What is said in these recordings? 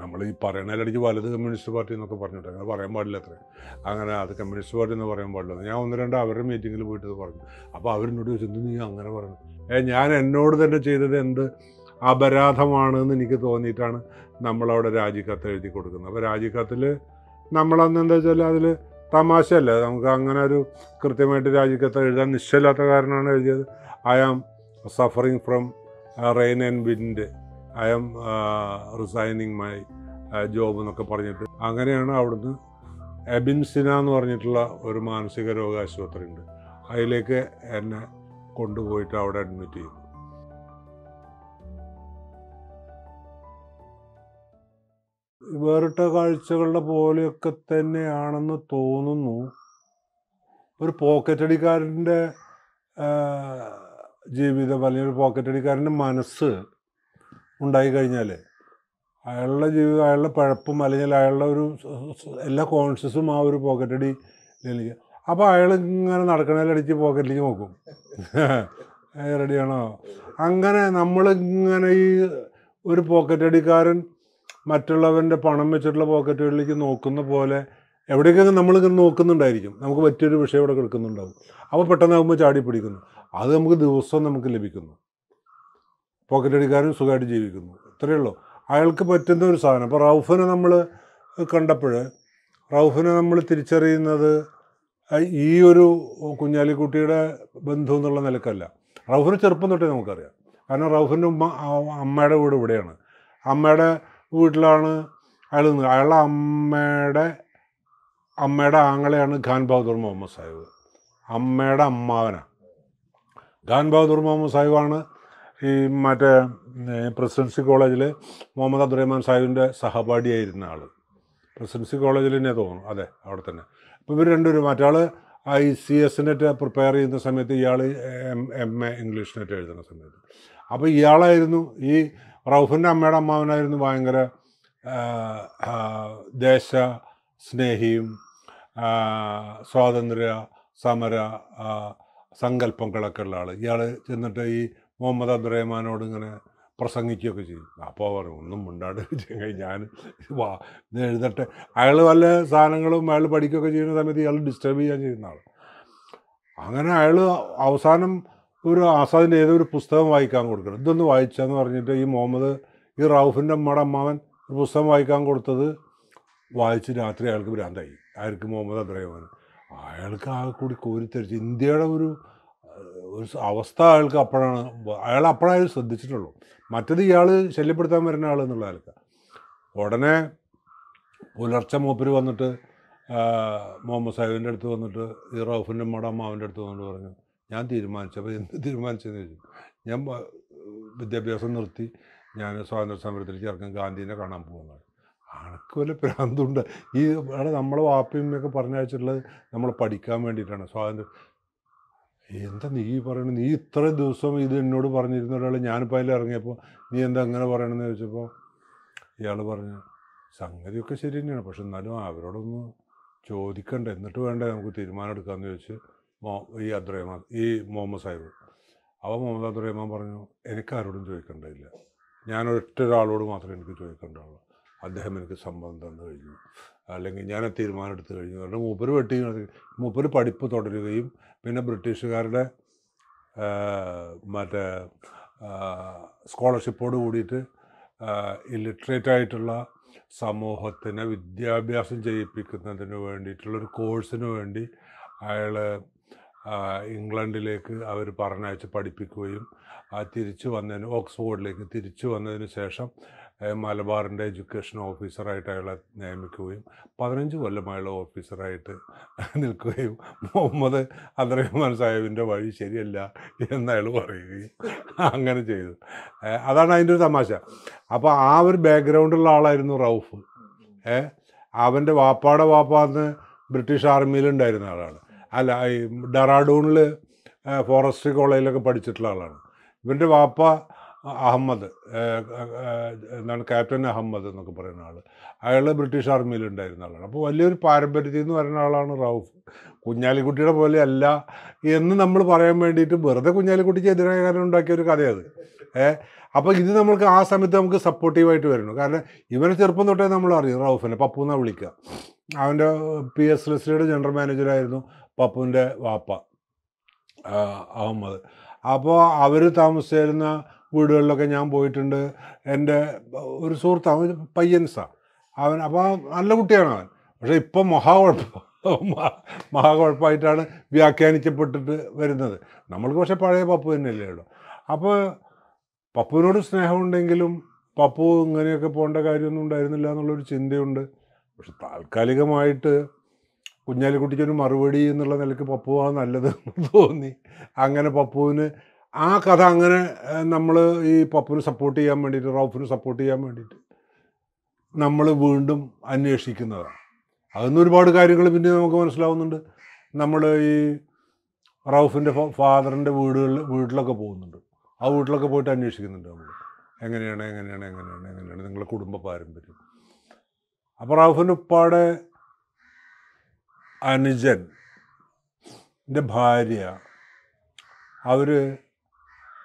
നമ്മൾ ഈ പറയണതിലടിച്ച് വലത് കമ്മ്യൂണിസ്റ്റ് പാർട്ടി എന്നൊക്കെ പറഞ്ഞിട്ട് അങ്ങനെ പറയാൻ പാടില്ല അത്രേ അങ്ങനെ അത് കമ്മ്യൂണിസ്റ്റ് പാർട്ടി എന്ന് പറയാൻ പാടില്ല ഞാൻ ഒന്ന് രണ്ട് അവരുടെ മീറ്റിങ്ങിൽ പോയിട്ട് പറഞ്ഞു അപ്പോൾ അവരെന്നോട് ചോദിച്ചു നീ അങ്ങനെ പറഞ്ഞു ഏ ഞാൻ എന്നോട് തന്നെ ചെയ്തത് എന്ത് അപരാധമാണെന്ന് എനിക്ക് തോന്നിയിട്ടാണ് നമ്മളവിടെ രാജിക്കത്ത് എഴുതി കൊടുക്കുന്നത് അപ്പോൾ രാജിക്കത്തിൽ നമ്മളന്ന് എന്താ വെച്ചാൽ അതിൽ തമാശയല്ല നമുക്ക് അങ്ങനെ ഒരു കൃത്യമായിട്ട് രാജിക്കത്ത് എഴുതാൻ നിശ്ചയമില്ലാത്ത കാരണമാണ് എഴുതിയത് I am suffering from rain and wind I am resigning my job എന്നൊക്കെ പറഞ്ഞിട്ട് അങ്ങനെയാണ് അവിടുന്ന് എബിൻസിന എന്ന് പറഞ്ഞിട്ടുള്ള ഒരു മാനസിക രോഗ ആശുപത്രി ഉണ്ട് അതിലേക്ക് എന്നെ കൊണ്ടുപോയിട്ട് അവിടെ അഡ്മിറ്റ് ചെയ്തു വേറിട്ട കാഴ്ചകളുടെ പോലെയൊക്കെ തന്നെയാണെന്ന് തോന്നുന്നു ഒരു പോക്കറ്റടിക്കാരൻ്റെ ജീവിതം അല്ലെങ്കിൽ ഒരു പോക്കറ്റടിക്കാരൻ്റെ മനസ്സ് ഉണ്ടായി കഴിഞ്ഞാൽ അയാളുടെ ജീവിതം അയാളുടെ പഴപ്പും അല്ലെങ്കിൽ അയാളുടെ ഒരു എല്ലാ കോൺഷ്യസും ആ ഒരു പോക്കറ്റടി അപ്പോൾ അയാൾ ഇങ്ങനെ നടക്കണേലടിച്ച് പോക്കറ്റിലേക്ക് നോക്കും റെഡിയാണോ അങ്ങനെ നമ്മളിങ്ങനെ ഈ ഒരു പോക്കറ്റടിക്കാരൻ മറ്റുള്ളവൻ്റെ പണം വെച്ചിട്ടുള്ള പോക്കറ്റുകളിലേക്ക് നോക്കുന്ന പോലെ നമ്മൾ നമ്മളിങ്ങനെ നോക്കുന്നുണ്ടായിരിക്കും നമുക്ക് പറ്റിയൊരു വിഷയം ഇവിടെ കിടക്കുന്നുണ്ടാവും അപ്പോൾ പെട്ടെന്നാകുമ്പോൾ ചാടി പിടിക്കുന്നു അത് നമുക്ക് ദിവസവും നമുക്ക് ലഭിക്കുന്നു അടിക്കാരും സുഖമായിട്ട് ജീവിക്കുന്നു ഇത്രയേ ഉള്ളൂ അയാൾക്ക് പറ്റുന്ന ഒരു സാധനം അപ്പോൾ റൗഫിനെ നമ്മൾ കണ്ടപ്പോൾ റൗഫിനെ നമ്മൾ തിരിച്ചറിയുന്നത് ഈ ഒരു കുഞ്ഞാലിക്കുട്ടിയുടെ ബന്ധു എന്നുള്ള നിലക്കല്ല റൗഫിന് ചെറുപ്പം തൊട്ടേ നമുക്കറിയാം കാരണം റൗഫിൻ്റെ ഉമ്മ അമ്മയുടെ വീട് ഇവിടെയാണ് അമ്മയുടെ വീട്ടിലാണ് അയാൾ നിന്ന് അയാളുടെ അമ്മയുടെ അമ്മയുടെ ആങ്ങളെയാണ് ഖാൻ ബഹദൂർ മുഹമ്മദ് സാഹിബ് അമ്മയുടെ അമ്മാവനാണ് ഖാൻ ബഹദൂർ മുഹമ്മദ് സാഹിബാണ് ഈ മറ്റേ പ്രസിഡൻസി കോളേജിൽ മുഹമ്മദ് അബ്ദുറഹ്മാൻ സാഹിബിൻ്റെ സഹപാഠിയായിരുന്ന ആൾ പ്രസിഡൻസി കോളേജിൽ തന്നെ തോന്നുന്നു അതെ അവിടെ തന്നെ അപ്പോൾ ഇവർ രണ്ടുപേരും മറ്റാൾ I C S NET prepare ചെയ്യുന്ന സമയത്ത് ഇയാൾ M M A English NET എഴുതുന്ന സമയത്ത് അപ്പോൾ ഇയാളായിരുന്നു ഈ റൗഫിൻ്റെ അമ്മയുടെ അമ്മാവനായിരുന്നു ഭയങ്കര ദേശ സ്നേഹിയും സ്വാതന്ത്ര്യ സമര സങ്കല്പങ്ങളൊക്കെ ഉള്ള ആൾ ഇയാൾ ചെന്നിട്ട് ഈ മുഹമ്മദ് അബ്ദുറഹ്മാനോട് ഇങ്ങനെ പ്രസംഗിക്കുകയൊക്കെ ചെയ്യും അപ്പോൾ പറയും ഒന്നും മുണ്ടാണ്ട് കഴിഞ്ഞ് ഞാൻ വാ ഇത് എഴുതട്ടെ അയാൾ വല്ല സാധനങ്ങളും അയാൾ പഠിക്കുകയൊക്കെ ചെയ്യുന്ന സമയത്ത് ഇയാൾ ഡിസ്റ്റർബ് ചെയ്യാൻ ചെയ്യുന്ന ആൾ അങ്ങനെ അയാൾ അവസാനം ഒരു ആസാദിൻ്റെ ഏതൊരു പുസ്തകം വായിക്കാൻ കൊടുക്കണം ഇതൊന്ന് വായിച്ചെന്ന് പറഞ്ഞിട്ട് ഈ മുഹമ്മദ് ഈ റൌഫിൻ്റെ അമ്മയുടെ അമ്മാവൻ ഒരു പുസ്തകം വായിക്കാൻ കൊടുത്തത് വായിച്ച് രാത്രി അയാൾക്ക് ഭ്രാന്തായി അയാൾക്ക് മുഹമ്മദ് അബ്രഹിമാൻ അയാൾക്ക് ആ കൂടി കോരിത്തെറിച്ച് ഇന്ത്യയുടെ ഒരു ഒരു അവസ്ഥ അയാൾക്ക് അപ്പോഴാണ് അയാൾ അപ്പോഴാണ് ശ്രദ്ധിച്ചിട്ടുള്ളൂ മറ്റത് ഇയാൾ ശല്യപ്പെടുത്താൻ വരുന്ന ആൾ എന്നുള്ള ആൾക്ക് ഉടനെ പുലർച്ചെ മൂപ്പര് വന്നിട്ട് മുഹമ്മദ് സാഹിബിൻ്റെ അടുത്ത് വന്നിട്ട് ഈ റൌഫിൻ്റെ അമ്മയുടെ അടുത്ത് വന്നിട്ട് പറഞ്ഞു ഞാൻ തീരുമാനിച്ചപ്പോൾ എന്ത് തീരുമാനിച്ചെന്ന് ചോദിച്ചു ഞാൻ വിദ്യാഭ്യാസം നിർത്തി ഞാൻ സ്വാതന്ത്ര്യ സമരത്തിലേക്ക് ഇറങ്ങും ഗാന്ധീനെ കാണാൻ പോകുന്നതാണ് അണക്ക് വല്ല പ്രാന്തുണ്ട് ഈ അവിടെ നമ്മളെ ഒക്കെ പറഞ്ഞയച്ചിട്ടുള്ളത് നമ്മൾ പഠിക്കാൻ വേണ്ടിയിട്ടാണ് സ്വാതന്ത്ര്യം എന്താ നീ പറയണത് നീ ഇത്ര ദിവസം ഇത് എന്നോട് പറഞ്ഞിരുന്ന ഒരാൾ ഞാനിപ്പോൾ അതിൽ ഇറങ്ങിയപ്പോൾ നീ എന്താ അങ്ങനെ പറയണമെന്ന് ചോദിച്ചപ്പോൾ ഇയാൾ പറഞ്ഞു സംഗതിയൊക്കെ ശരി തന്നെയാണ് പക്ഷെ എന്നാലും അവരോടൊന്ന് ചോദിക്കണ്ട എന്നിട്ട് വേണ്ട നമുക്ക് തീരുമാനം എടുക്കാമെന്ന് ചോദിച്ച് മോ ഈ അബ്ദുറഹ്മാൻ ഈ മുഹമ്മദ് സാഹിബ് അവ മുഹമ്മദ് അബ്ദുറഹ്മാൻ പറഞ്ഞു എനിക്ക് ആരോടും ചോദിക്കേണ്ടതില്ല ഞാൻ ഒറ്റ ഒരാളോട് മാത്രമേ എനിക്ക് ചോദിക്കേണ്ടുള്ളൂ അദ്ദേഹം എനിക്ക് സംബന്ധം തന്നു കഴിഞ്ഞു അല്ലെങ്കിൽ ഞാൻ തീരുമാനം എടുത്തു കഴിഞ്ഞു കാരണം മൂപ്പർ വെട്ടി മൂപ്പർ പഠിപ്പ് തുടരുകയും പിന്നെ ബ്രിട്ടീഷുകാരുടെ മറ്റേ സ്കോളർഷിപ്പോട് കൂടിയിട്ട് ഇലിട്രേറ്റ് ആയിട്ടുള്ള സമൂഹത്തിനെ വിദ്യാഭ്യാസം ചെയ്യിപ്പിക്കുന്നതിന് വേണ്ടിയിട്ടുള്ളൊരു കോഴ്സിന് വേണ്ടി അയാൾ ഇംഗ്ലണ്ടിലേക്ക് അവർ പറഞ്ഞയച്ച് പഠിപ്പിക്കുകയും ആ തിരിച്ചു വന്നതിന് ഓക്സ്ഫോർഡിലേക്ക് തിരിച്ചു വന്നതിന് ശേഷം മലബാറിൻ്റെ എഡ്യൂക്കേഷൻ ഓഫീസറായിട്ട് അയാളെ നിയമിക്കുകയും പതിനഞ്ച് കൊല്ലം അയാളെ ഓഫീസറായിട്ട് നിൽക്കുകയും മുഹമ്മദ് അബ്ദുറഹ്മാൻ സാഹിബിൻ്റെ വഴി ശരിയല്ല എന്ന് അയാൾ പറയുകയും അങ്ങനെ ചെയ്തു അതാണ് അതിൻ്റെ ഒരു തമാശ അപ്പോൾ ആ ഒരു ബാക്ക്ഗ്രൗണ്ടുള്ള ആളായിരുന്നു റൌഫ് ഏ അവൻ്റെ വാപ്പാടെ വാപ്പാന്ന് ബ്രിട്ടീഷ് ആർമിയിലുണ്ടായിരുന്ന ആളാണ് അല്ല ഈ ഡറാഡൂണിൽ ഫോറസ്ട്രി കോളേജിലൊക്കെ പഠിച്ചിട്ടുള്ള ആളാണ് ഇവൻ്റെ വാപ്പ അഹമ്മദ് എന്താണ് ക്യാപ്റ്റൻ അഹമ്മദ് എന്നൊക്കെ പറയുന്ന ആൾ അയാൾ ബ്രിട്ടീഷ് ആർമിയിൽ ഉണ്ടായിരുന്ന ആളാണ് അപ്പോൾ വലിയൊരു പാരമ്പര്യത്തിൽ നിന്ന് വരുന്ന ആളാണ് റൌഫ് കുഞ്ഞാലിക്കുട്ടിയുടെ പോലെ അല്ല എന്ന് നമ്മൾ പറയാൻ വേണ്ടിയിട്ട് വെറുതെ കുഞ്ഞാലിക്കുട്ടിക്ക് എതിരായ കാരണം ഉണ്ടാക്കിയ ഒരു കഥയത് ഏ അപ്പോൾ ഇത് നമ്മൾക്ക് ആ സമയത്ത് നമുക്ക് സപ്പോർട്ടീവായിട്ട് വരണം കാരണം ഇവനെ ചെറുപ്പം തൊട്ടേ നമ്മൾ അറിയും റൌഫിനെ പപ്പു എന്നാണ് വിളിക്കുക അവൻ്റെ പി എസ് ലിസ്റ്റിയുടെ ജനറൽ മാനേജറായിരുന്നു പപ്പുവിൻ്റെ വാപ്പ അഹമ്മദ് അപ്പോൾ അവർ താമസിച്ചിരുന്ന വീടുകളിലൊക്കെ ഞാൻ പോയിട്ടുണ്ട് എൻ്റെ ഒരു സുഹൃത്ത് അവൻ പയ്യൻസാണ് അവൻ അപ്പോൾ നല്ല കുട്ടിയാണ് അവൻ പക്ഷേ ഇപ്പം മഹാകുഴപ്പം മഹാകുഴപ്പമായിട്ടാണ് വ്യാഖ്യാനിക്കപ്പെട്ടിട്ട് വരുന്നത് നമ്മൾക്ക് പക്ഷേ പഴയ പപ്പു തന്നെയല്ലേ ഉള്ളൂ അപ്പോൾ പപ്പുവിനോട് സ്നേഹമുണ്ടെങ്കിലും പപ്പു ഇങ്ങനെയൊക്കെ പോകേണ്ട കാര്യമൊന്നും ഉണ്ടായിരുന്നില്ല എന്നുള്ളൊരു ചിന്തയുണ്ട് പക്ഷെ താൽക്കാലികമായിട്ട് കുഞ്ഞാലിക്കുട്ടിക്കൊരു മറുപടി എന്നുള്ള നിലയ്ക്ക് പപ്പുവാണ് നല്ലത് എന്ന് തോന്നി അങ്ങനെ പപ്പുവിന് ആ കഥ അങ്ങനെ നമ്മൾ ഈ പപ്പിന് സപ്പോർട്ട് ചെയ്യാൻ വേണ്ടിയിട്ട് റൌഫിന് സപ്പോർട്ട് ചെയ്യാൻ വേണ്ടിയിട്ട് നമ്മൾ വീണ്ടും അന്വേഷിക്കുന്നതാണ് അതിന്ന് ഒരുപാട് കാര്യങ്ങൾ പിന്നെ നമുക്ക് മനസ്സിലാവുന്നുണ്ട് നമ്മൾ ഈ റൌഫിൻ്റെ ഫാദറിൻ്റെ വീടുകളിൽ വീട്ടിലൊക്കെ പോകുന്നുണ്ട് ആ വീട്ടിലൊക്കെ പോയിട്ട് അന്വേഷിക്കുന്നുണ്ട് നമ്മൾ എങ്ങനെയാണ് എങ്ങനെയാണ് എങ്ങനെയാണ് എങ്ങനെയാണ് നിങ്ങളുടെ കുടുംബ പാരമ്പര്യം അപ്പോൾ റൌഫിൻ്റെ ഉപ്പാടെ അനുജൻ ഭാര്യ അവർ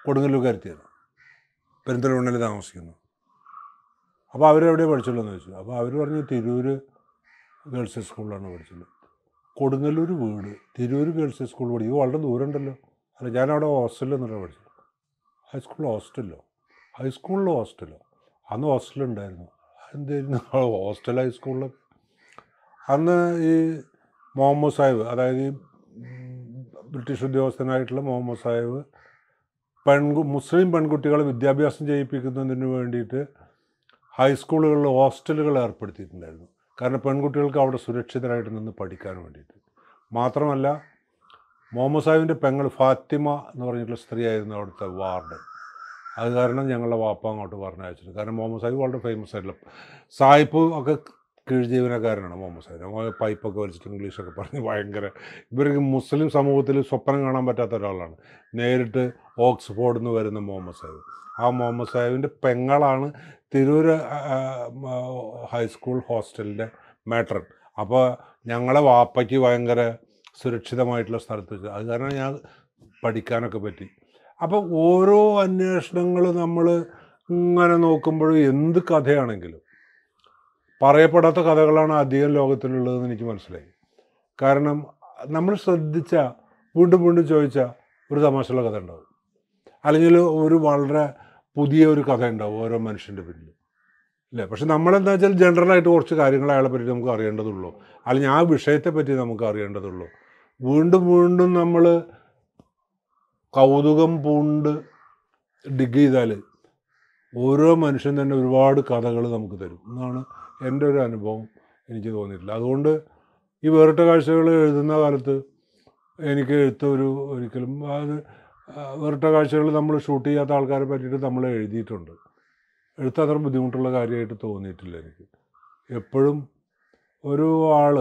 കൊടുങ്ങല്ലൂർക്കാരുത്തിയാണ് പെരിന്തൽമണ്ണയിൽ താമസിക്കുന്നു അപ്പോൾ അവരെവിടെയാണ് പഠിച്ചുള്ളതെന്ന് ചോദിച്ചു അപ്പോൾ അവർ പറഞ്ഞു തിരൂർ ഗേൾസ് സ്കൂളിലാണ് പഠിച്ചത് കൊടുങ്ങല്ലൂർ വീട് തിരൂർ ഗേൾസ് സ്കൂൾ പഠിക്കും വളരെ ദൂരം ഉണ്ടല്ലോ അല്ല ഞാനവിടെ ഹോസ്റ്റലിൽ നിന്നാണ് പഠിച്ചത് ഹൈസ്കൂളിൽ ഹോസ്റ്റലിലോ ഹൈസ്കൂളിൽ ഹോസ്റ്റലോ അന്ന് ഹോസ്റ്റലുണ്ടായിരുന്നു എന്തായിരുന്നു ഹോസ്റ്റൽ ഹൈസ്കൂളിൽ അന്ന് ഈ മുഹമ്മദ് സാഹിബ് അതായത് ഈ ബ്രിട്ടീഷ് ഉദ്യോഗസ്ഥനായിട്ടുള്ള മുഹമ്മദ് സാഹിബ് പെൺകു മുസ്ലിം പെൺകുട്ടികളെ വിദ്യാഭ്യാസം ചെയ്യിപ്പിക്കുന്നതിന് വേണ്ടിയിട്ട് ഹൈസ്കൂളുകളിൽ ഹോസ്റ്റലുകൾ ഏർപ്പെടുത്തിയിട്ടുണ്ടായിരുന്നു കാരണം പെൺകുട്ടികൾക്ക് അവിടെ സുരക്ഷിതരായിട്ട് നിന്ന് പഠിക്കാൻ വേണ്ടിയിട്ട് മാത്രമല്ല മുഹമ്മദ് സാഹിബിൻ്റെ പെങ്ങൾ ഫാത്തിമ എന്ന് പറഞ്ഞിട്ടുള്ള സ്ത്രീയായിരുന്നു അവിടുത്തെ വാർഡ് അത് കാരണം ഞങ്ങളുടെ വാപ്പ അങ്ങോട്ട് പറഞ്ഞയച്ചിട്ടുണ്ട് കാരണം മുഹമ്മദ് സാഹിബ് വളരെ ഫേമസ് ആയിട്ടുള്ള സാഹിബ് ഒക്കെ കീഴ്ജീവനക്കാരനാണ് മുഹമ്മദ് മുഹമ്മദ് സൈഫ് പൈപ്പൊക്കെ വലിച്ചിട്ട് ഇംഗ്ലീഷൊക്കെ പറഞ്ഞ് ഭയങ്കര ഇവർക്ക് മുസ്ലിം സമൂഹത്തിൽ സ്വപ്നം കാണാൻ പറ്റാത്ത ഒരാളാണ് നേരിട്ട് ഓക്സ്ഫോർഡിൽ നിന്ന് വരുന്ന മുഹമ്മദ് സാഹിബ് ആ മുഹമ്മദ് സാഹിബിൻ്റെ പെങ്ങളാണ് തിരൂര് ഹൈസ്കൂൾ ഹോസ്റ്റലിൻ്റെ മാട്രൺ അപ്പോൾ ഞങ്ങളെ വാപ്പയ്ക്ക് ഭയങ്കര സുരക്ഷിതമായിട്ടുള്ള സ്ഥലത്ത് വെച്ചത് അത് കാരണം ഞാൻ പഠിക്കാനൊക്കെ പറ്റി അപ്പോൾ ഓരോ അന്വേഷണങ്ങൾ നമ്മൾ ഇങ്ങനെ നോക്കുമ്പോഴും എന്ത് കഥയാണെങ്കിലും പറയപ്പെടാത്ത കഥകളാണ് അധികം ലോകത്തിലുള്ളതെന്ന് എനിക്ക് മനസ്സിലായി കാരണം നമ്മൾ ശ്രദ്ധിച്ച വീണ്ടും വീണ്ടും ചോദിച്ച ഒരു തമാശയുള്ള കഥ ഉണ്ടാവും അല്ലെങ്കിൽ ഒരു വളരെ പുതിയ ഒരു കഥ ഉണ്ടാവും ഓരോ മനുഷ്യൻ്റെ പിന്നിൽ അല്ലേ പക്ഷെ നമ്മളെന്താ വെച്ചാൽ ജനറലായിട്ട് കുറച്ച് കാര്യങ്ങൾ അയാളെ പറ്റി നമുക്ക് അറിയേണ്ടതുള്ളൂ അല്ലെങ്കിൽ ആ വിഷയത്തെ പറ്റി നമുക്ക് അറിയേണ്ടതുള്ളൂ വീണ്ടും വീണ്ടും നമ്മൾ കൗതുകം പൂണ്ട് ഡിഗ് ചെയ്താൽ ഓരോ മനുഷ്യൻ തന്നെ ഒരുപാട് കഥകൾ നമുക്ക് തരും എന്നാണ് എൻ്റെ ഒരു അനുഭവം എനിക്ക് തോന്നിയിട്ടില്ല അതുകൊണ്ട് ഈ വേറിട്ട കാഴ്ചകൾ എഴുതുന്ന കാലത്ത് എനിക്ക് എഴുത്ത ഒരു ഒരിക്കലും അത് വേറിട്ട കാഴ്ചകൾ നമ്മൾ ഷൂട്ട് ചെയ്യാത്ത ആൾക്കാരെ പറ്റിയിട്ട് നമ്മൾ എഴുതിയിട്ടുണ്ട് എഴുത്ത് അത്ര ബുദ്ധിമുട്ടുള്ള കാര്യമായിട്ട് തോന്നിയിട്ടില്ല എനിക്ക് എപ്പോഴും ഒരു ആൾ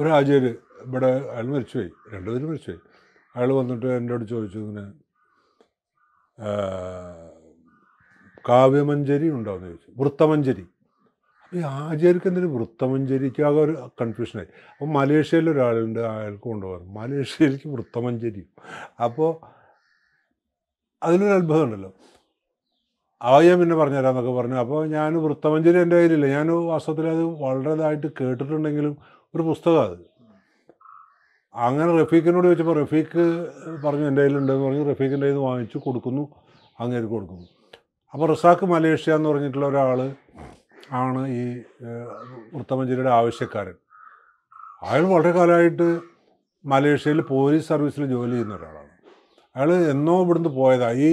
ഒരു ഇവിടെ അയാൾ മരിച്ചുപോയി രണ്ടുപേരും മരിച്ചുപോയി അയാൾ വന്നിട്ട് എൻ്റെ അടുത്ത് ചോദിച്ചു ഇങ്ങനെ കാവ്യമഞ്ജരി ഉണ്ടാവുമെന്ന് ചോദിച്ചു വൃത്തമഞ്ജരി അപ്പോൾ ഈ ആചാര്യക്ക് എന്തിനു വൃത്തമഞ്ജരിക്കാകെ ഒരു കൺഫ്യൂഷനായി അപ്പോൾ മലേഷ്യയിൽ ഒരാളുണ്ട് അയാൾക്ക് കൊണ്ടുപോകാൻ മലേഷ്യയിലേക്ക് വൃത്തമഞ്ജരി അപ്പോൾ അതിലൊരു അത്ഭുതം ഉണ്ടല്ലോ ആയം പിന്നെ പറഞ്ഞുതരാമെന്നൊക്കെ പറഞ്ഞു അപ്പോൾ ഞാൻ വൃത്തമഞ്ജരി എൻ്റെ കയ്യിലില്ല ഞാൻ വാസ്തവത്തിൽ അത് വളരെ ഇതായിട്ട് കേട്ടിട്ടുണ്ടെങ്കിലും ഒരു പുസ്തകമാണ് അത് അങ്ങനെ റഫീഖിനോട് ചോദിച്ചപ്പോൾ റഫീഖ് പറഞ്ഞു എൻ്റെ കയ്യിലുണ്ടെന്ന് പറഞ്ഞു റഫീഖിൻ്റെ ഇത് വാങ്ങിച്ചു കൊടുക്കുന്നു അങ്ങേക്ക് കൊടുക്കുന്നു അപ്പോൾ റിസാഖ് മലേഷ്യ എന്ന് പറഞ്ഞിട്ടുള്ള ഒരാൾ ആണ് ഈ വൃത്തമഞ്ചേരിയുടെ ആവശ്യക്കാരൻ അയാൾ വളരെ കാലമായിട്ട് മലേഷ്യയിൽ പോലീസ് സർവീസിൽ ജോലി ചെയ്യുന്ന ഒരാളാണ് അയാൾ എന്നോ ഇവിടുന്ന് പോയതാണ് ഈ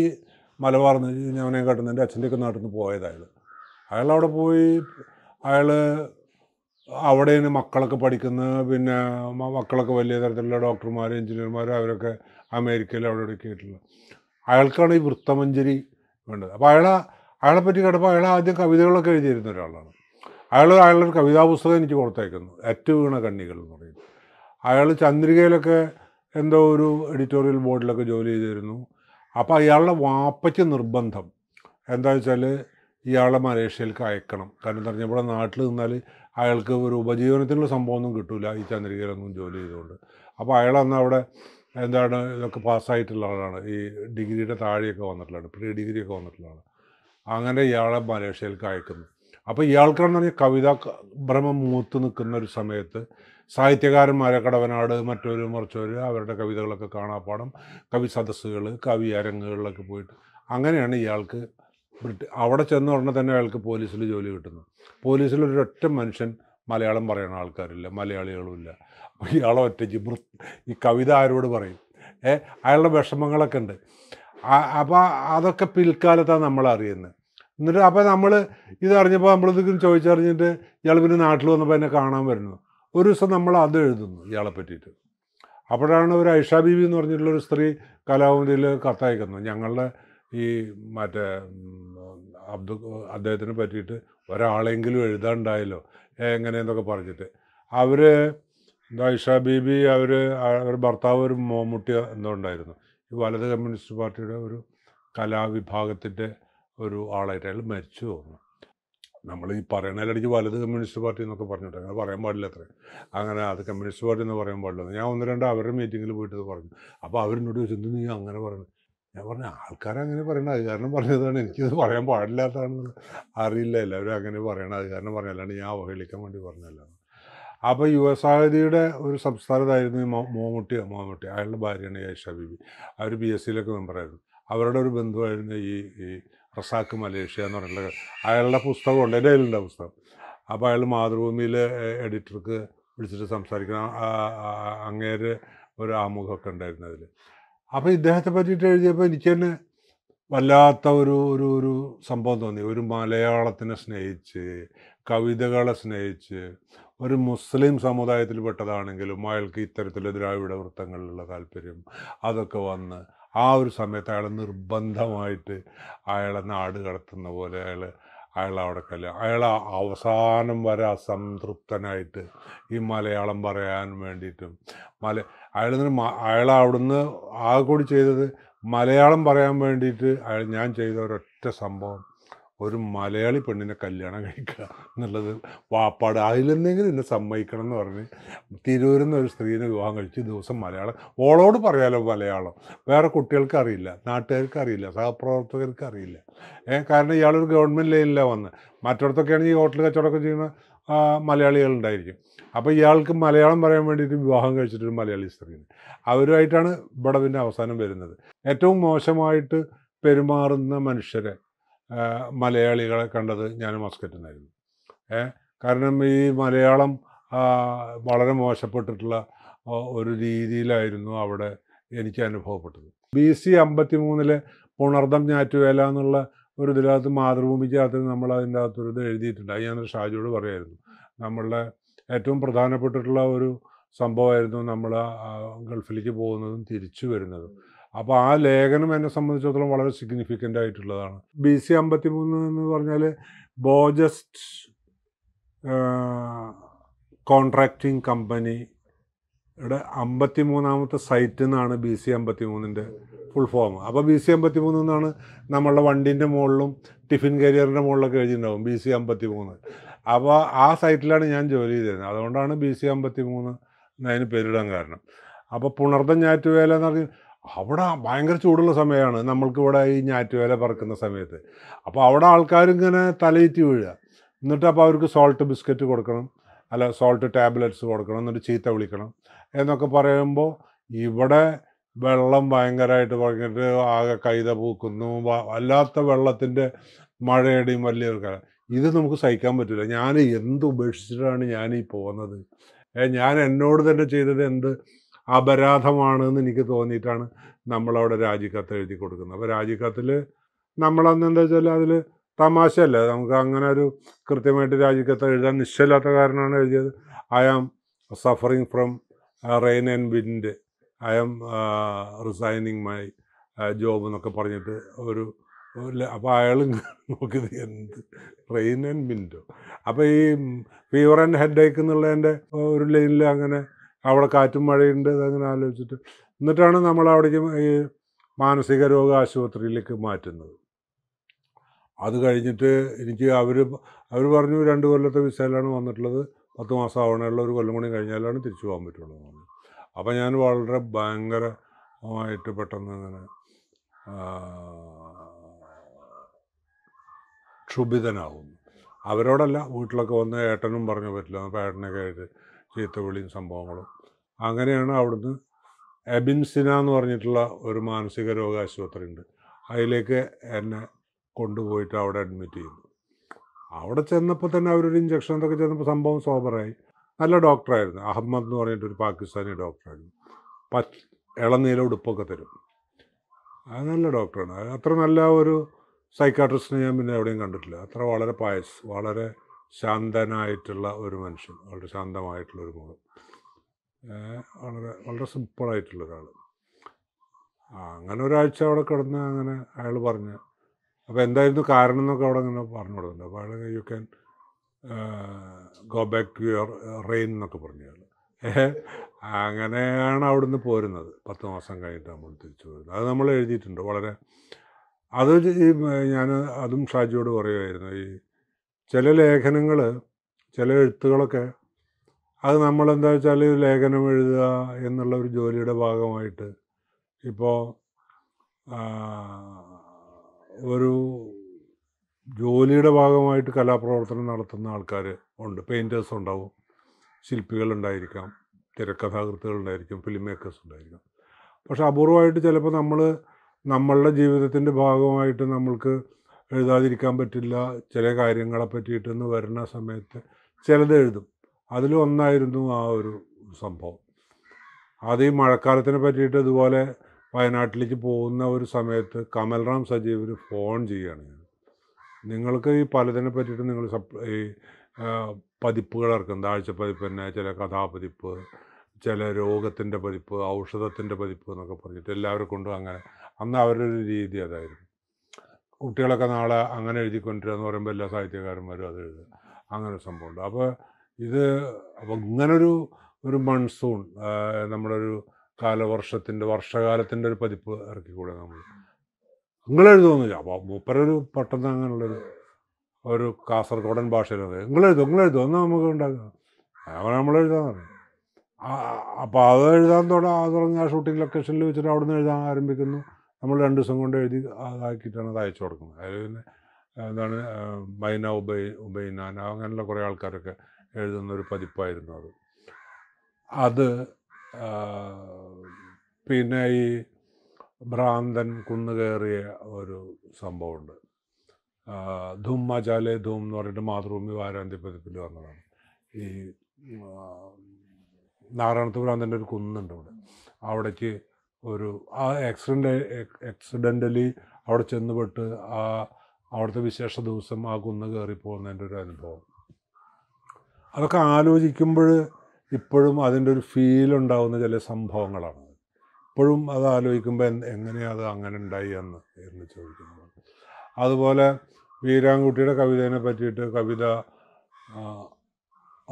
മലബാർ നിന്ന് ഞാൻ കാട്ടുന്ന എൻ്റെ അച്ഛൻ്റെയൊക്കെ നാട്ടിൽ നിന്ന് പോയതായത് അയാൾ അവിടെ പോയി അയാൾ അവിടെ നിന്ന് മക്കളൊക്കെ പഠിക്കുന്ന പിന്നെ മക്കളൊക്കെ വലിയ തരത്തിലുള്ള ഡോക്ടർമാർ എഞ്ചിനീയർമാർ അവരൊക്കെ അമേരിക്കയിൽ അവിടെ ഇവിടെയൊക്കെ ആയിട്ടുള്ള അയാൾക്കാണ് ഈ വൃത്തമഞ്ജരി വേണ്ടത് അപ്പോൾ അയാളെ അയാളെ പറ്റി കേട്ടപ്പോൾ അയാൾ ആദ്യം കവിതകളൊക്കെ എഴുതിയിരുന്ന ഒരാളാണ് അയാൾ അയാളുടെ ഒരു കവിതാ പുസ്തകം എനിക്ക് പുറത്തേക്കുന്നു ഏറ്റവും വീണ കണ്ണികൾ എന്ന് പറയും അയാൾ ചന്ദ്രികയിലൊക്കെ എന്തോ ഒരു എഡിറ്റോറിയൽ ബോർഡിലൊക്കെ ജോലി ചെയ്തിരുന്നു അപ്പോൾ അയാളുടെ വാപ്പയ്ക്ക് നിർബന്ധം എന്താ വെച്ചാൽ ഇയാളെ മലേഷ്യയിലേക്ക് അയക്കണം കാരണം എന്താ പറഞ്ഞാൽ ഇവിടെ നാട്ടിൽ നിന്നാൽ അയാൾക്ക് ഒരു ഉപജീവനത്തിനുള്ള സംഭവമൊന്നും കിട്ടില്ല ഈ ചന്ദ്രികയിലൊന്നും ജോലി ചെയ്തുകൊണ്ട് അപ്പോൾ അയാൾ അന്ന് അവിടെ എന്താണ് ഇതൊക്കെ പാസ്സായിട്ടുള്ള ആളാണ് ഈ ഡിഗ്രിയുടെ താഴെയൊക്കെ വന്നിട്ടുള്ളതാണ് പ്രീ ഡിഗ്രിയൊക്കെ വന്നിട്ടുള്ളതാണ് അങ്ങനെ ഇയാളെ മലേഷ്യയിലേക്ക് അയക്കുന്നു അപ്പോൾ ഇയാൾക്കാണെന്ന് പറഞ്ഞാൽ കവിത ഭ്രമം മൂത്ത് നിൽക്കുന്ന ഒരു സമയത്ത് സാഹിത്യകാരന്മാരെ കടവനാട് മറ്റൊരു മറിച്ചവർ അവരുടെ കവിതകളൊക്കെ കാണാപ്പാടം കവി സദസ്സുകൾ കവി അരങ്ങുകളിലൊക്കെ പോയിട്ട് അങ്ങനെയാണ് ഇയാൾക്ക് ബ്രിട്ട് അവിടെ ചെന്ന ഉടനെ തന്നെ അയാൾക്ക് പോലീസിൽ ജോലി കിട്ടുന്നു പോലീസിൽ ഒരൊറ്റ മനുഷ്യൻ മലയാളം പറയുന്ന ആൾക്കാരില്ല മലയാളികളുമില്ല അപ്പോൾ ഇയാളെ ഒറ്റയ്ക്ക് ഈ കവിത ആരോട് പറയും ഏ അയാളുടെ വിഷമങ്ങളൊക്കെ ഉണ്ട് അപ്പോൾ അതൊക്കെ പിൽക്കാലത്താണ് നമ്മൾ അറിയുന്നത് എന്നിട്ട് അപ്പോൾ നമ്മൾ ഇതറിഞ്ഞപ്പോൾ നമ്മളിതൊക്കെ ചോദിച്ചറിഞ്ഞിട്ട് ഇയാൾ പിന്നെ നാട്ടിൽ വന്നപ്പോൾ എന്നെ കാണാൻ വരുന്നു ഒരു ദിവസം നമ്മൾ അത് എഴുതുന്നു ഇയാളെ പറ്റിയിട്ട് അപ്പോഴാണ് ഒരു ഐഷ ബീവി എന്ന് പറഞ്ഞിട്ടുള്ളൊരു സ്ത്രീ കലാകുമതിയിൽ കത്തയക്കുന്നത് ഞങ്ങളുടെ ഈ മറ്റേ അബ്ദു അദ്ദേഹത്തിനെ പറ്റിയിട്ട് ഒരാളെങ്കിലും എഴുതാണ്ടായല്ലോ എങ്ങനെയെന്നൊക്കെ പറഞ്ഞിട്ട് അവർ ഇഷ ബീബി അവർ അവർ ഭർത്താവ് ഒരു മമ്മൂട്ടി ഉണ്ടായിരുന്നു ഈ വലത് കമ്മ്യൂണിസ്റ്റ് പാർട്ടിയുടെ ഒരു കലാവിഭാഗത്തിൻ്റെ ഒരു ആളായിട്ട് അയാൾ മരിച്ചു തോന്നുന്നു നമ്മൾ ഈ പറയണതിലടിക്ക് വലത് കമ്മ്യൂണിസ്റ്റ് പാർട്ടി എന്നൊക്കെ പറഞ്ഞിട്ട് അങ്ങനെ പറയാൻ പാടില്ല അത്ര അങ്ങനെ അത് കമ്മ്യൂണിസ്റ്റ് പാർട്ടി എന്ന് പറയാൻ പാടില്ല ഞാൻ ഒന്ന് രണ്ട് അവരുടെ മീറ്റിങ്ങിൽ പോയിട്ട് പറഞ്ഞു അപ്പോൾ അവരെന്നോട് ചോദിച്ചു നീ അങ്ങനെ പറഞ്ഞു ഞാൻ പറഞ്ഞു അങ്ങനെ പറയണ അത് കാരണം പറഞ്ഞതാണ് എനിക്കിത് പറയാൻ പാടില്ലാത്തതാണെന്ന് അറിയില്ല എല്ലാവരും അങ്ങനെ പറയണം അത് കാരണം പറഞ്ഞല്ലാണ്ട് ഞാൻ അവഹേളിക്കാൻ വേണ്ടി പറഞ്ഞല്ല അപ്പോൾ യുവസാഹിതിയുടെ ഒരു സംസ്ഥാനത്തായിരുന്നു ഈ മോമുട്ടി മോമുട്ടി അയാളുടെ ഭാര്യയാണ് യേഷ ബിബി അവർ ബി എസ് സിയിലൊക്കെ മെമ്പറായിരുന്നു അവരുടെ ഒരു ബന്ധുവായിരുന്നു ഈ ഈ റസാക്ക് മലേഷ്യ എന്ന് പറയുന്നത് അയാളുടെ പുസ്തകമുണ്ട് എൻ്റെ കയ്യിലുണ്ട് പുസ്തകം അപ്പോൾ അയാൾ മാതൃഭൂമിയിലെ എഡിറ്റർക്ക് വിളിച്ചിട്ട് സംസാരിക്കണം അങ്ങേര് ഒരു ആമുഖമൊക്കെ ഉണ്ടായിരുന്നു അതിൽ അപ്പോൾ ഇദ്ദേഹത്തെ പറ്റിയിട്ട് എഴുതിയപ്പോൾ എനിക്ക് തന്നെ വല്ലാത്ത ഒരു ഒരു ഒരു സംഭവം തോന്നി ഒരു മലയാളത്തിനെ സ്നേഹിച്ച് കവിതകളെ സ്നേഹിച്ച് ഒരു മുസ്ലിം പെട്ടതാണെങ്കിലും അയാൾക്ക് ഇത്തരത്തിലുള്ള ദ്രാവിഡ വൃത്തങ്ങളിലുള്ള താല്പര്യം അതൊക്കെ വന്ന് ആ ഒരു സമയത്ത് അയാൾ നിർബന്ധമായിട്ട് അയാളെ നാട് കടത്തുന്ന പോലെ അയാൾ അയാൾ അവിടെ കല്യാണം അയാൾ അവസാനം വരെ അസംതൃപ്തനായിട്ട് ഈ മലയാളം പറയാൻ വേണ്ടിയിട്ടും മല അയാൾ അയാൾ അവിടുന്ന് ആകെ കൂടി ചെയ്തത് മലയാളം പറയാൻ വേണ്ടിയിട്ട് അയാൾ ഞാൻ ചെയ്ത ഒരൊറ്റ സംഭവം ഒരു മലയാളി പെണ്ണിനെ കല്യാണം കഴിക്കുക എന്നുള്ളത് വാപ്പാട് അതിലെന്തെങ്കിലും എന്നെ സമ്മതിക്കണം എന്ന് പറഞ്ഞ് തിരൂരിൽ നിന്ന് ഒരു സ്ത്രീനെ വിവാഹം കഴിച്ച് ദിവസം മലയാളം ഓളോട് പറയാലോ മലയാളം വേറെ കുട്ടികൾക്ക് അറിയില്ല നാട്ടുകാർക്ക് അറിയില്ല സഹപ്രവർത്തകർക്ക് അറിയില്ല കാരണം ഇയാളൊരു ഗവൺമെൻറ് ലൈനില്ല വന്ന് മറ്റിടത്തൊക്കെയാണെങ്കിൽ ഈ ഹോട്ടൽ കച്ചവടമൊക്കെ ചെയ്യുന്ന മലയാളികളുണ്ടായിരിക്കും അപ്പോൾ ഇയാൾക്ക് മലയാളം പറയാൻ വേണ്ടിയിട്ട് വിവാഹം കഴിച്ചിട്ടൊരു മലയാളി സ്ത്രീനെ അവരുമായിട്ടാണ് ഇവിടെ അവസാനം വരുന്നത് ഏറ്റവും മോശമായിട്ട് പെരുമാറുന്ന മനുഷ്യരെ മലയാളികളെ കണ്ടത് ഞാൻ മസ്കറ്റിൽ നിന്നായിരുന്നു കാരണം ഈ മലയാളം വളരെ മോശപ്പെട്ടിട്ടുള്ള ഒരു രീതിയിലായിരുന്നു അവിടെ എനിക്ക് അനുഭവപ്പെട്ടത് ബി സി അമ്പത്തി മൂന്നിലെ പുണർദം ഞാറ്റുവേല എന്നുള്ള ഒരു ഇതിനകത്ത് മാതൃഭൂമിക്കകത്ത് നമ്മൾ അതിൻ്റെ അകത്തൊരു ഇത് എഴുതിയിട്ടുണ്ട് അത് ഞാനൊരു ഷാജിയോട് പറയായിരുന്നു നമ്മളുടെ ഏറ്റവും പ്രധാനപ്പെട്ടിട്ടുള്ള ഒരു സംഭവമായിരുന്നു നമ്മൾ ഗൾഫിലേക്ക് പോകുന്നതും തിരിച്ചു വരുന്നതും അപ്പോൾ ആ ലേഖനം എന്നെ സംബന്ധിച്ചിടത്തോളം വളരെ സിഗ്നിഫിക്കൻ്റ് ആയിട്ടുള്ളതാണ് ബി സി അമ്പത്തി മൂന്ന് എന്ന് പറഞ്ഞാൽ ബോജസ്റ്റ് കോൺട്രാക്റ്റിംഗ് കമ്പനിയുടെ അമ്പത്തി മൂന്നാമത്തെ സൈറ്റ് എന്നാണ് ബി സി അമ്പത്തി മൂന്നിൻ്റെ ഫുൾ ഫോം അപ്പോൾ ബി സി അമ്പത്തി മൂന്ന് എന്നാണ് നമ്മളുടെ വണ്ടീൻ്റെ മുകളിലും ടിഫിൻ കരിയറിൻ്റെ മുകളിലൊക്കെ എഴുതിയിട്ടുണ്ടാവും ബി സി അമ്പത്തി മൂന്ന് അപ്പോൾ ആ സൈറ്റിലാണ് ഞാൻ ജോലി ചെയ്തിരുന്നത് അതുകൊണ്ടാണ് ബി സി അമ്പത്തി മൂന്ന് അതിന് പേരിടാൻ കാരണം അപ്പോൾ പുണർത്തം ഞാറ്റുവേല എന്ന് പറഞ്ഞാൽ അവിടെ ഭയങ്കര ചൂടുള്ള സമയമാണ് നമ്മൾക്കിവിടെ ഈ ഞാറ്റുവേല പറക്കുന്ന സമയത്ത് അപ്പോൾ അവിടെ ആൾക്കാരിങ്ങനെ തലയിറ്റി വീഴുക എന്നിട്ട് അപ്പോൾ അവർക്ക് സോൾട്ട് ബിസ്ക്കറ്റ് കൊടുക്കണം അല്ല സോൾട്ട് ടാബ്ലറ്റ്സ് കൊടുക്കണം എന്നിട്ട് ചീത്ത വിളിക്കണം എന്നൊക്കെ പറയുമ്പോൾ ഇവിടെ വെള്ളം ഭയങ്കരമായിട്ട് പറഞ്ഞിട്ട് ആകെ കൈത പൂക്കുന്നു അല്ലാത്ത വെള്ളത്തിൻ്റെ മഴയുടെയും വലിയ ഇത് നമുക്ക് സഹിക്കാൻ പറ്റില്ല ഞാൻ എന്ത് ഉപേക്ഷിച്ചിട്ടാണ് ഞാൻ ഈ പോകുന്നത് ഞാൻ എന്നോട് തന്നെ ചെയ്തത് എന്ത് അപരാധമാണെന്ന് എനിക്ക് തോന്നിയിട്ടാണ് നമ്മളവിടെ രാജിക്കത്ത് എഴുതി കൊടുക്കുന്നത് അപ്പോൾ രാജിക്കത്തിൽ നമ്മളന്ന് എന്താ വെച്ചാൽ അതിൽ തമാശയല്ല നമുക്ക് അങ്ങനെ ഒരു കൃത്യമായിട്ട് രാജിക്കത്ത് എഴുതാൻ നിശ്ചയമില്ലാത്ത കാരണമാണ് എഴുതിയത് I am suffering from rain and wind I am resigning my job എന്നൊക്കെ പറഞ്ഞിട്ട് ഒരു അപ്പോൾ അയാൾ നോക്കിയത് എന്ത് റെയിൻ ആൻഡ് വിൻഡോ അപ്പോൾ ഈ ഫീവർ ആൻഡ് ഹെഡ് ഏക്ക് എന്നുള്ളതിൻ്റെ ഒരു ലൈനിൽ അങ്ങനെ അവിടെ കാറ്റും മഴയുണ്ട് അതങ്ങനെ ആലോചിച്ചിട്ട് എന്നിട്ടാണ് നമ്മൾ അവിടേക്ക് ഈ മാനസിക രോഗ ആശുപത്രിയിലേക്ക് മാറ്റുന്നത് അത് കഴിഞ്ഞിട്ട് എനിക്ക് അവർ അവർ പറഞ്ഞു രണ്ട് കൊല്ലത്തെ വിസയിലാണ് വന്നിട്ടുള്ളത് പത്ത് മാസം ആവണമുള്ള ഒരു കൊല്ലം കൂടി കഴിഞ്ഞാലാണ് തിരിച്ചു പോകാൻ പറ്റുള്ളൂ എന്ന് പറഞ്ഞു അപ്പോൾ ഞാൻ വളരെ ഭയങ്കരമായിട്ട് പെട്ടെന്ന് ഇങ്ങനെ ക്ഷുഭിതനാകുന്നു അവരോടല്ല വീട്ടിലൊക്കെ വന്ന് ഏട്ടനും പറഞ്ഞു പറ്റില്ല അപ്പോൾ ഏട്ടനൊക്കെ ആയിട്ട് ചീത്തവിളിയും സംഭവങ്ങളും അങ്ങനെയാണ് അവിടുന്ന് എബിൻസിന എന്ന് പറഞ്ഞിട്ടുള്ള ഒരു മാനസിക രോഗാശുപത്രി ഉണ്ട് അതിലേക്ക് എന്നെ കൊണ്ടുപോയിട്ട് അവിടെ അഡ്മിറ്റ് ചെയ്തു അവിടെ ചെന്നപ്പോൾ തന്നെ അവരൊരു ഇഞ്ചക്ഷൻ എന്നൊക്കെ ചെന്നപ്പോൾ സംഭവം സോബറായി നല്ല ഡോക്ടറായിരുന്നു അഹമ്മദ് എന്ന് പറഞ്ഞിട്ടൊരു പാകിസ്ഥാനി ഡോക്ടറായിരുന്നു പച്ച ഇളനീല ഉടുപ്പൊക്കെ തരും അത് നല്ല ഡോക്ടറാണ് അത്ര നല്ല ഒരു സൈക്കാട്രിസ്റ്റിനെ ഞാൻ പിന്നെ എവിടെയും കണ്ടിട്ടില്ല അത്ര വളരെ പായസ് വളരെ ശാന്തനായിട്ടുള്ള ഒരു മനുഷ്യൻ വളരെ ശാന്തമായിട്ടുള്ള ഒരു മുഖം വളരെ വളരെ സിമ്പിളായിട്ടുള്ള ഒരാൾ അങ്ങനെ ഒരാഴ്ച അവിടെ കിടന്ന് അങ്ങനെ അയാൾ പറഞ്ഞ് അപ്പോൾ എന്തായിരുന്നു കാരണം എന്നൊക്കെ അവിടെ അങ്ങനെ പറഞ്ഞു കൊടുക്കുന്നുണ്ട് അപ്പോൾ അയാൾ you can go back to your rain എന്നൊക്കെ പറഞ്ഞു അയാൾ അങ്ങനെയാണ് അവിടുന്ന് പോരുന്നത് പത്ത് മാസം കഴിഞ്ഞിട്ട് നമ്മൾ തിരിച്ചു പോരുന്നത് അത് നമ്മൾ എഴുതിയിട്ടുണ്ട് വളരെ അത് ഞാൻ അതും ഷാജിയോട് പറയുമായിരുന്നു ഈ ചില ലേഖനങ്ങൾ ചില എഴുത്തുകളൊക്കെ അത് നമ്മളെന്താ വെച്ചാൽ ലേഖനം എഴുതുക എന്നുള്ള ഒരു ജോലിയുടെ ഭാഗമായിട്ട് ഇപ്പോൾ ഒരു ജോലിയുടെ ഭാഗമായിട്ട് കലാപ്രവർത്തനം നടത്തുന്ന ആൾക്കാർ ഉണ്ട് പെയിൻറ്റേഴ്സ് ഉണ്ടാവും ശില്പികളുണ്ടായിരിക്കാം തിരക്കഥാകൃത്തുകളുണ്ടായിരിക്കും ഫിലിം മേക്കേഴ്സ് ഉണ്ടായിരിക്കാം പക്ഷെ അപൂർവമായിട്ട് ചിലപ്പോൾ നമ്മൾ നമ്മളുടെ ജീവിതത്തിൻ്റെ ഭാഗമായിട്ട് നമ്മൾക്ക് എഴുതാതിരിക്കാൻ പറ്റില്ല ചില കാര്യങ്ങളെ പറ്റിയിട്ടൊന്ന് വരുന്ന സമയത്ത് ചിലത് എഴുതും അതിലും ഒന്നായിരുന്നു ആ ഒരു സംഭവം അത് ഈ മഴക്കാലത്തിനെ പറ്റിയിട്ട് ഇതുപോലെ വയനാട്ടിലേക്ക് പോകുന്ന ഒരു സമയത്ത് കമൽറാം സജീവിന് ഫോൺ ചെയ്യുകയാണ് നിങ്ങൾക്ക് ഈ പലതിനെ പറ്റിയിട്ട് നിങ്ങൾ സപ്ലൈ ഈ പതിപ്പുകൾ ഇറക്കും താഴ്ച പതിപ്പ് തന്നെ ചില കഥാപതിപ്പ് ചില രോഗത്തിൻ്റെ പതിപ്പ് ഔഷധത്തിൻ്റെ പതിപ്പ് എന്നൊക്കെ പറഞ്ഞിട്ട് എല്ലാവരെ കൊണ്ടും അങ്ങനെ അന്ന് അവരുടെ ഒരു രീതി അതായിരുന്നു കുട്ടികളൊക്കെ നാളെ അങ്ങനെ എഴുതിക്കൊണ്ടിരിക്കുക എന്ന് പറയുമ്പോൾ എല്ലാ സാഹിത്യകാരന്മാരും അത് എഴുതുക അങ്ങനെ ഒരു സംഭവമുണ്ട് അപ്പോൾ ഇത് അപ്പോൾ ഇങ്ങനൊരു ഒരു മൺസൂൺ നമ്മുടെ ഒരു കാലവർഷത്തിൻ്റെ വർഷകാലത്തിൻ്റെ ഒരു പതിപ്പ് ഇറക്കിക്കൂടെ നമ്മൾ നിങ്ങൾ എഴുതുമെന്ന് അപ്പോൾ മൂപ്പരൊരു പെട്ടെന്ന് അങ്ങനെയുള്ളൊരു ഒരു കാസർഗോഡൻ ഭാഷയിൽ നിങ്ങൾ എഴുതും നിങ്ങൾ എഴുതും എന്നാൽ നമുക്ക് ഉണ്ടാക്കാം അങ്ങനെ നമ്മൾ എഴുതാൻ പറയും അപ്പോൾ അത് എഴുതാൻ തുടങ്ങി ആ ഷൂട്ടിംഗ് ലൊക്കേഷനിൽ വെച്ചിട്ട് അവിടെ നിന്ന് എഴുതാൻ ആരംഭിക്കുന്നു നമ്മൾ രണ്ട് ദിവസം കൊണ്ട് എഴുതി അതാക്കിയിട്ടാണ് അത് അയച്ചു കൊടുക്കുന്നത് അതായത് പിന്നെ എന്താണ് മൈന ഉബൈ ഉബൈനാൻ അങ്ങനെയുള്ള കുറേ ആൾക്കാരൊക്കെ എഴുതുന്ന ഒരു പതിപ്പായിരുന്നു അത് അത് പിന്നെ ഈ ഭ്രാന്തൻ കുന്നുകയറിയ ഒരു സംഭവമുണ്ട് ധൂമ്മാചാലെ ധൂം എന്ന് പറഞ്ഞിട്ട് മാതൃഭൂമി വാരാന്തി പതിപ്പിൽ വന്നതാണ് ഈ നാരായണത്ത് ഭ്രാന്തൻ്റെ ഒരു കുന്നുണ്ട് ഇവിടെ അവിടേക്ക് ഒരു ആ ആക്സിഡൻ്റ് ആക്സിഡൻ്റലി അവിടെ ചെന്നുപെട്ട് ആ അവിടുത്തെ വിശേഷ ദിവസം ആ കുന്ന് കയറി പോകുന്നതിൻ്റെ ഒരു അനുഭവം അതൊക്കെ ആലോചിക്കുമ്പോൾ ഇപ്പോഴും അതിൻ്റെ ഒരു ഫീൽ ഉണ്ടാകുന്ന ചില സംഭവങ്ങളാണ് ഇപ്പോഴും അത് ആലോചിക്കുമ്പോൾ എങ്ങനെയാണ് അത് അങ്ങനെ ഉണ്ടായി എന്ന് എന്ന് ചോദിക്കുന്നത് അതുപോലെ വീരാൻകുട്ടിയുടെ കവിതയെ പറ്റിയിട്ട് കവിത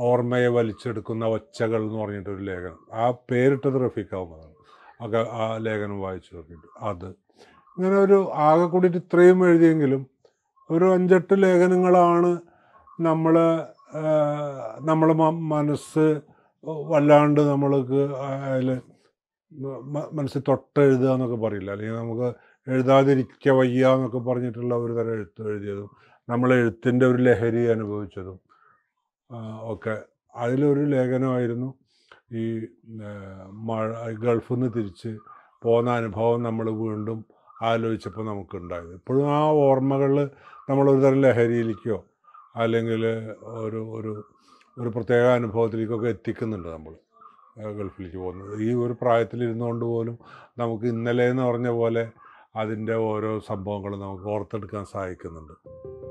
ഓർമ്മയെ വലിച്ചെടുക്കുന്ന ഒച്ചകൾ എന്ന് പറഞ്ഞിട്ടൊരു ലേഖനം ആ പേരിട്ടത് അഹമ്മദ് ഒക്കെ ആ ലേഖനം വായിച്ചു നോക്കിയിട്ട് അത് ഇങ്ങനെ ഒരു ആകെ കൂടിയിട്ട് ഇത്രയും എഴുതിയെങ്കിലും ഒരു അഞ്ചെട്ട് ലേഖനങ്ങളാണ് നമ്മൾ നമ്മൾ മനസ്സ് വല്ലാണ്ട് നമ്മൾക്ക് അതിൽ മനസ്സിൽ തൊട്ടെഴുതുക എന്നൊക്കെ പറയില്ല അല്ലെങ്കിൽ നമുക്ക് എഴുതാതിരിക്ക വയ്യ എന്നൊക്കെ പറഞ്ഞിട്ടുള്ള ഒരു തരം എഴുത്ത് എഴുതിയതും നമ്മൾ എഴുത്തിൻ്റെ ഒരു ലഹരി അനുഭവിച്ചതും ഒക്കെ അതിലൊരു ലേഖനമായിരുന്നു ഈ മഴ ഗൾഫിൽ നിന്ന് തിരിച്ച് പോകുന്ന അനുഭവം നമ്മൾ വീണ്ടും ആലോചിച്ചപ്പോൾ നമുക്കുണ്ടായത് ഇപ്പോഴും ആ ഓർമ്മകൾ നമ്മളൊരു തരം ലഹരിയിലേക്കോ അല്ലെങ്കിൽ ഒരു ഒരു ഒരു പ്രത്യേക അനുഭവത്തിലേക്കൊക്കെ എത്തിക്കുന്നുണ്ട് നമ്മൾ ഗൾഫിലേക്ക് പോകുന്നത് ഈ ഒരു പ്രായത്തിലിരുന്നുകൊണ്ട് പോലും നമുക്ക് ഇന്നലെ എന്ന് പറഞ്ഞ പോലെ അതിൻ്റെ ഓരോ സംഭവങ്ങളും നമുക്ക് ഓർത്തെടുക്കാൻ സഹായിക്കുന്നുണ്ട്